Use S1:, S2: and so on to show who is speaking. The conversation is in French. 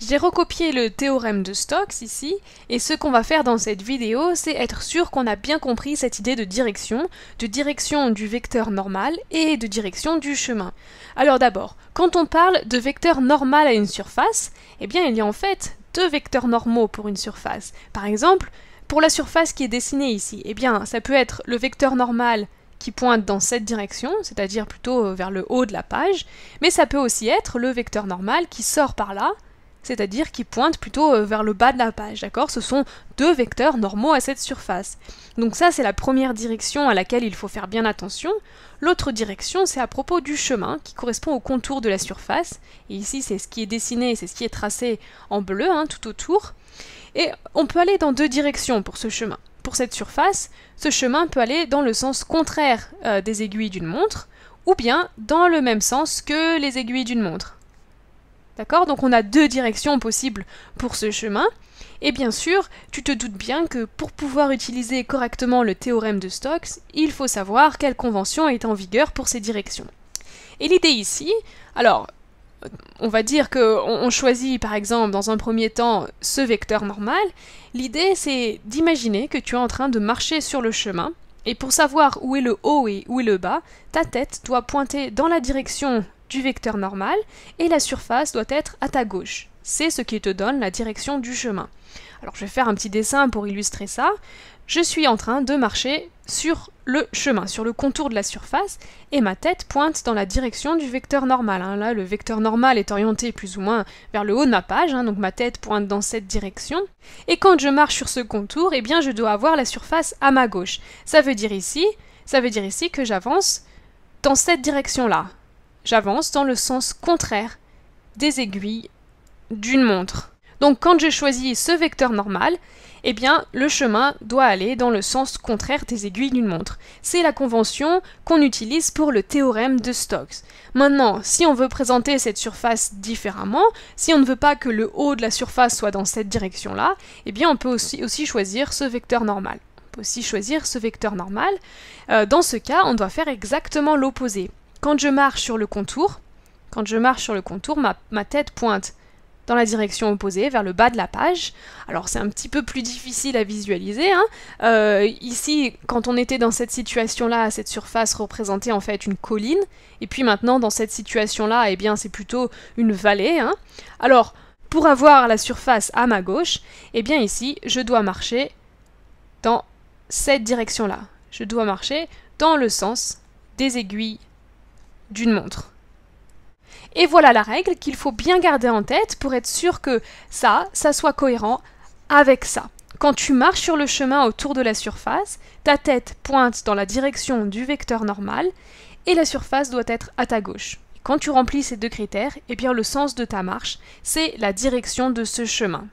S1: J'ai recopié le théorème de Stokes ici, et ce qu'on va faire dans cette vidéo, c'est être sûr qu'on a bien compris cette idée de direction, de direction du vecteur normal et de direction du chemin. Alors d'abord, quand on parle de vecteur normal à une surface, eh bien il y a en fait deux vecteurs normaux pour une surface. Par exemple, pour la surface qui est dessinée ici, eh bien ça peut être le vecteur normal qui pointe dans cette direction, c'est-à-dire plutôt euh, vers le haut de la page, mais ça peut aussi être le vecteur normal qui sort par là, c'est-à-dire qui pointent plutôt euh, vers le bas de la page, d'accord Ce sont deux vecteurs normaux à cette surface. Donc ça, c'est la première direction à laquelle il faut faire bien attention. L'autre direction, c'est à propos du chemin, qui correspond au contour de la surface. Et ici, c'est ce qui est dessiné, c'est ce qui est tracé en bleu, hein, tout autour. Et on peut aller dans deux directions pour ce chemin. Pour cette surface, ce chemin peut aller dans le sens contraire euh, des aiguilles d'une montre, ou bien dans le même sens que les aiguilles d'une montre. D'accord Donc on a deux directions possibles pour ce chemin. Et bien sûr, tu te doutes bien que pour pouvoir utiliser correctement le théorème de Stokes, il faut savoir quelle convention est en vigueur pour ces directions. Et l'idée ici, alors, on va dire qu'on choisit par exemple dans un premier temps ce vecteur normal, l'idée c'est d'imaginer que tu es en train de marcher sur le chemin, et pour savoir où est le haut et où est le bas, ta tête doit pointer dans la direction du vecteur normal et la surface doit être à ta gauche. C'est ce qui te donne la direction du chemin. Alors je vais faire un petit dessin pour illustrer ça. Je suis en train de marcher sur le chemin, sur le contour de la surface, et ma tête pointe dans la direction du vecteur normal. Hein. Là, le vecteur normal est orienté plus ou moins vers le haut de ma page, hein, donc ma tête pointe dans cette direction. Et quand je marche sur ce contour, eh bien, je dois avoir la surface à ma gauche. Ça veut dire ici, ça veut dire ici que j'avance dans cette direction-là j'avance dans le sens contraire des aiguilles d'une montre. Donc quand j'ai choisi ce vecteur normal, eh bien le chemin doit aller dans le sens contraire des aiguilles d'une montre. C'est la convention qu'on utilise pour le théorème de Stokes. Maintenant, si on veut présenter cette surface différemment, si on ne veut pas que le haut de la surface soit dans cette direction-là, eh bien on peut aussi, choisir ce vecteur normal. On peut aussi choisir ce vecteur normal. Euh, dans ce cas, on doit faire exactement l'opposé quand je marche sur le contour, quand je marche sur le contour, ma, tête pointe dans la direction opposée, vers le bas de la page. Alors c'est un petit peu plus difficile à visualiser. Hein. Euh, ici, quand on était dans cette situation-là, cette surface représentait en fait une colline. Et puis maintenant, dans cette situation-là, eh bien c'est plutôt une vallée. Hein. Alors, pour avoir la surface à ma gauche, eh bien ici, je dois marcher dans cette direction-là. Je dois marcher dans le sens des aiguilles d'une montre. Et voilà la règle qu'il faut bien garder en tête pour être sûr que ça, ça soit cohérent avec ça. Quand tu marches sur le chemin autour de la surface, ta tête pointe dans la direction du vecteur normal et la surface doit être à ta gauche. Quand tu remplis ces deux critères, eh bien le sens de ta marche, c'est la direction de ce chemin.